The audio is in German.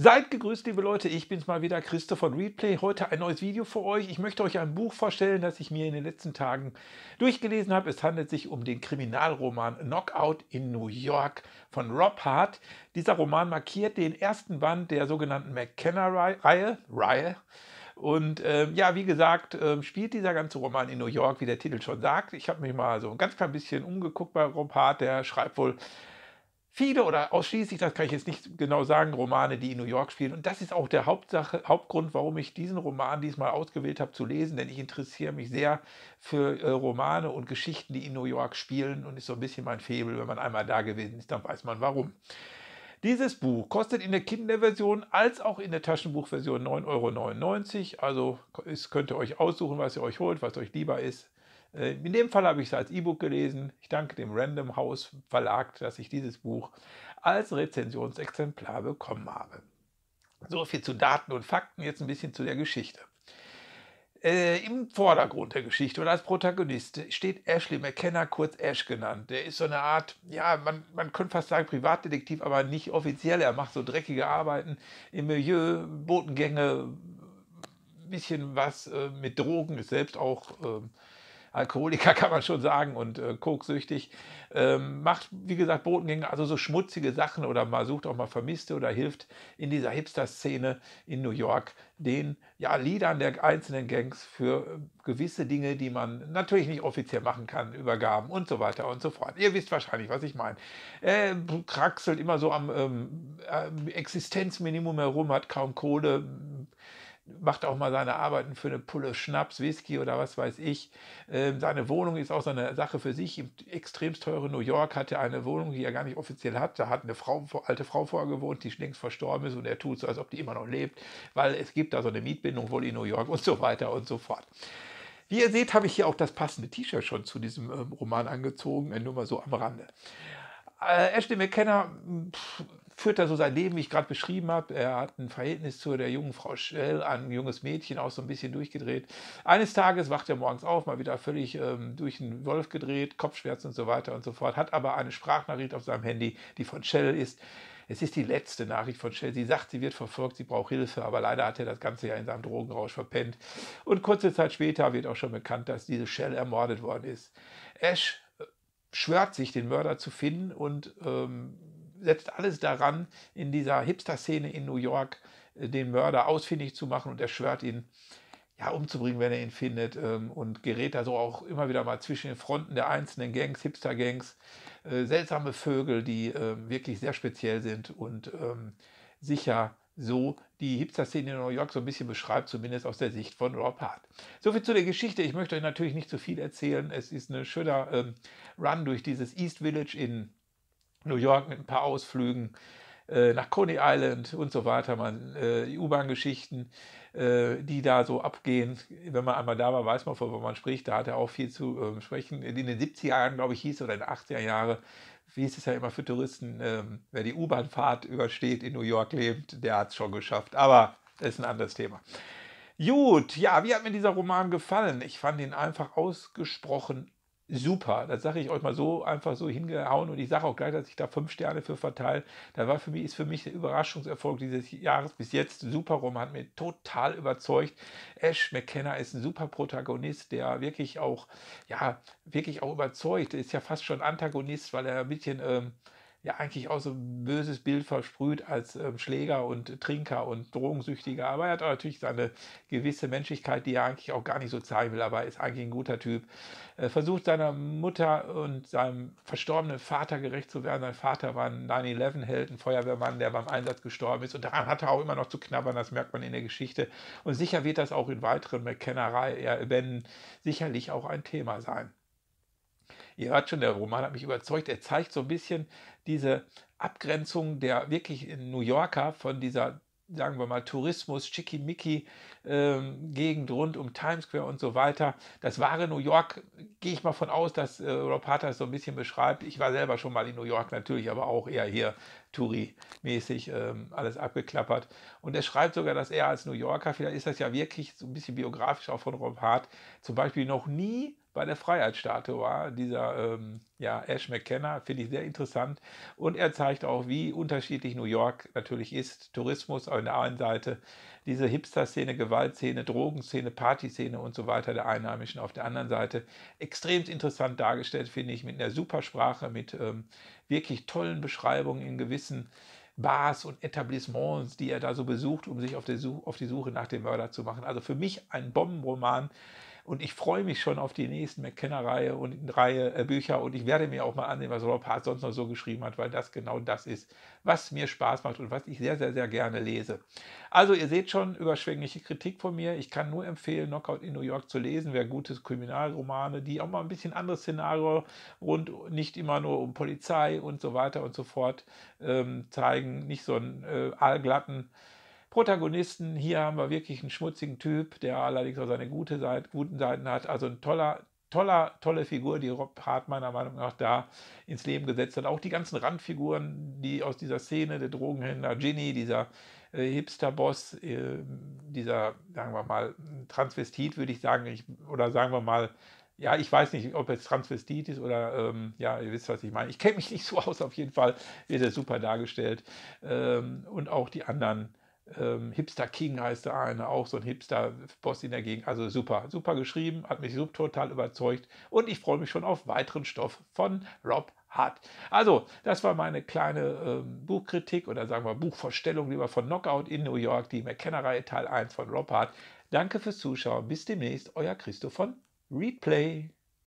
Seid gegrüßt, liebe Leute, ich bin's mal wieder, Christoph von Readplay. Heute ein neues Video für euch. Ich möchte euch ein Buch vorstellen, das ich mir in den letzten Tagen durchgelesen habe. Es handelt sich um den Kriminalroman Knockout in New York von Rob Hart. Dieser Roman markiert den ersten Band der sogenannten McKenna-Reihe. Reihe. Und äh, ja, wie gesagt, äh, spielt dieser ganze Roman in New York, wie der Titel schon sagt. Ich habe mich mal so ein ganz klein bisschen umgeguckt bei Rob Hart. Der schreibt wohl viele oder ausschließlich, das kann ich jetzt nicht genau sagen, Romane, die in New York spielen. Und das ist auch der Hauptsache, Hauptgrund, warum ich diesen Roman diesmal ausgewählt habe zu lesen, denn ich interessiere mich sehr für äh, Romane und Geschichten, die in New York spielen und ist so ein bisschen mein Febel. Wenn man einmal da gewesen ist, dann weiß man warum. Dieses Buch kostet in der Kinderversion als auch in der Taschenbuchversion 9,99 Euro. Also es könnt ihr euch aussuchen, was ihr euch holt, was euch lieber ist. Äh, in dem Fall habe ich es als E-Book gelesen. Ich danke dem Random House Verlag, dass ich dieses Buch als Rezensionsexemplar bekommen habe. So viel zu Daten und Fakten, jetzt ein bisschen zu der Geschichte. Äh, Im Vordergrund der Geschichte oder als Protagonist steht Ashley McKenna, kurz Ash genannt. Der ist so eine Art, ja, man, man könnte fast sagen Privatdetektiv, aber nicht offiziell. Er macht so dreckige Arbeiten im Milieu, Botengänge, ein bisschen was äh, mit Drogen, ist selbst auch. Äh, Alkoholiker kann man schon sagen und äh, koksüchtig. Ähm, macht, wie gesagt, Botengänge, also so schmutzige Sachen oder mal sucht auch mal Vermisste oder hilft in dieser Hipster-Szene in New York den ja, Liedern der einzelnen Gangs für äh, gewisse Dinge, die man natürlich nicht offiziell machen kann, Übergaben und so weiter und so fort. Ihr wisst wahrscheinlich, was ich meine. Äh, kraxelt immer so am ähm, Existenzminimum herum, hat kaum Kohle macht auch mal seine Arbeiten für eine Pulle Schnaps, Whisky oder was weiß ich. Ähm, seine Wohnung ist auch so eine Sache für sich. Im extremst teuren New York hat er eine Wohnung, die er gar nicht offiziell hat. Da hat eine Frau, alte Frau vorher gewohnt, die längst verstorben ist und er tut so, als ob die immer noch lebt, weil es gibt da so eine Mietbindung wohl in New York und so weiter und so fort. Wie ihr seht, habe ich hier auch das passende T-Shirt schon zu diesem ähm, Roman angezogen, nur mal so am Rande. Äh, Ashley McKenna pff, führt er so sein Leben, wie ich gerade beschrieben habe. Er hat ein Verhältnis zu der jungen Frau Schell, ein junges Mädchen, auch so ein bisschen durchgedreht. Eines Tages wacht er morgens auf, mal wieder völlig ähm, durch den Wolf gedreht, Kopfschmerzen und so weiter und so fort, hat aber eine Sprachnachricht auf seinem Handy, die von Schell ist. Es ist die letzte Nachricht von Shell. Sie sagt, sie wird verfolgt, sie braucht Hilfe, aber leider hat er das Ganze ja in seinem Drogenrausch verpennt. Und kurze Zeit später wird auch schon bekannt, dass diese Shell ermordet worden ist. Ash äh, schwört sich, den Mörder zu finden und ähm, setzt alles daran, in dieser Hipster-Szene in New York äh, den Mörder ausfindig zu machen und erschwört ihn, ja, umzubringen, wenn er ihn findet ähm, und gerät da so auch immer wieder mal zwischen den Fronten der einzelnen Gangs, Hipster-Gangs, äh, seltsame Vögel, die ähm, wirklich sehr speziell sind und ähm, sicher so die Hipster-Szene in New York so ein bisschen beschreibt, zumindest aus der Sicht von Rob Hart. Soviel zu der Geschichte. Ich möchte euch natürlich nicht zu viel erzählen. Es ist ein schöner ähm, Run durch dieses East Village in New York mit ein paar Ausflügen äh, nach Coney Island und so weiter, man, äh, die U-Bahn-Geschichten, äh, die da so abgehen. Wenn man einmal da war, weiß man, worüber man spricht. Da hat er auch viel zu ähm, sprechen. In den 70er Jahren, glaube ich, hieß es, oder in den 80er Jahren, wie hieß es ja immer für Touristen, ähm, wer die U-Bahn-Fahrt übersteht, in New York lebt, der hat es schon geschafft. Aber das ist ein anderes Thema. Gut, ja, wie hat mir dieser Roman gefallen? Ich fand ihn einfach ausgesprochen super. Das sage ich euch mal so einfach so hingehauen und ich sage auch gleich, dass ich da fünf Sterne für verteile. Da war für mich, ist für mich der Überraschungserfolg dieses Jahres bis jetzt super Roman hat mir total überzeugt. Ash McKenna ist ein super Protagonist, der wirklich auch, ja, wirklich auch überzeugt. Ist ja fast schon Antagonist, weil er ein bisschen, ähm, ja eigentlich auch so ein böses Bild versprüht als ähm, Schläger und Trinker und Drogensüchtiger. Aber er hat natürlich seine gewisse Menschlichkeit, die er eigentlich auch gar nicht so zeigen will, aber ist eigentlich ein guter Typ. Er versucht seiner Mutter und seinem verstorbenen Vater gerecht zu werden. Sein Vater war ein 9-11-Held, ein Feuerwehrmann, der beim Einsatz gestorben ist. Und daran hat er auch immer noch zu knabbern, das merkt man in der Geschichte. Und sicher wird das auch in weiteren mckennerei bänden sicherlich auch ein Thema sein. Ihr hört schon, der Roman hat mich überzeugt. Er zeigt so ein bisschen diese Abgrenzung der wirklich New Yorker von dieser sagen wir mal, Tourismus, Schickimicki, ähm, Gegend rund um Times Square und so weiter. Das wahre New York, gehe ich mal von aus, dass äh, Rob Harter es so ein bisschen beschreibt. Ich war selber schon mal in New York natürlich, aber auch eher hier Touri-mäßig ähm, alles abgeklappert. Und er schreibt sogar, dass er als New Yorker, vielleicht ist das ja wirklich so ein bisschen biografisch auch von Rob Hart, zum Beispiel noch nie bei der Freiheitsstatue war, dieser ähm, ja, Ash McKenna, finde ich sehr interessant. Und er zeigt auch, wie unterschiedlich New York natürlich ist. Tourismus auf der einen Seite, diese Hipster-Szene, Gewaltszene, Drogenszene, Partyszene und so weiter der Einheimischen auf der anderen Seite. Extrem interessant dargestellt, finde ich, mit einer super Sprache, mit ähm, wirklich tollen Beschreibungen in gewissen Bars und Etablissements, die er da so besucht, um sich auf die, Suche, auf die Suche nach dem Mörder zu machen. Also für mich ein Bombenroman und ich freue mich schon auf die nächsten McKenna-Reihe und Reihe äh, Bücher. Und ich werde mir auch mal ansehen, was Rob Hart sonst noch so geschrieben hat, weil das genau das ist, was mir Spaß macht und was ich sehr, sehr, sehr gerne lese. Also ihr seht schon überschwängliche Kritik von mir. Ich kann nur empfehlen, Knockout in New York zu lesen. Wer gutes Kriminalromane, die auch mal ein bisschen anderes Szenario rund, nicht immer nur um Polizei und so weiter und so fort ähm, zeigen, nicht so einen äh, allglatten Protagonisten, hier haben wir wirklich einen schmutzigen Typ, der allerdings auch seine gute Seite, guten Seiten hat. Also ein toller, toller, tolle Figur, die Rob Hart meiner Meinung nach da ins Leben gesetzt hat. Auch die ganzen Randfiguren, die aus dieser Szene, der Drogenhändler Ginny, dieser äh, Hipster-Boss, äh, dieser, sagen wir mal, Transvestit, würde ich sagen, ich, oder sagen wir mal, ja, ich weiß nicht, ob es Transvestit ist oder, ähm, ja, ihr wisst, was ich meine. Ich kenne mich nicht so aus, auf jeden Fall wird er super dargestellt. Ähm, und auch die anderen ähm, Hipster King heißt der eine, auch so ein Hipster-Boss in der Gegend. Also super, super geschrieben, hat mich total überzeugt und ich freue mich schon auf weiteren Stoff von Rob Hart. Also, das war meine kleine ähm, Buchkritik oder sagen wir Buchvorstellung lieber von Knockout in New York, die McKenna-Reihe Teil 1 von Rob Hart. Danke fürs Zuschauen, bis demnächst, euer Christoph von Replay.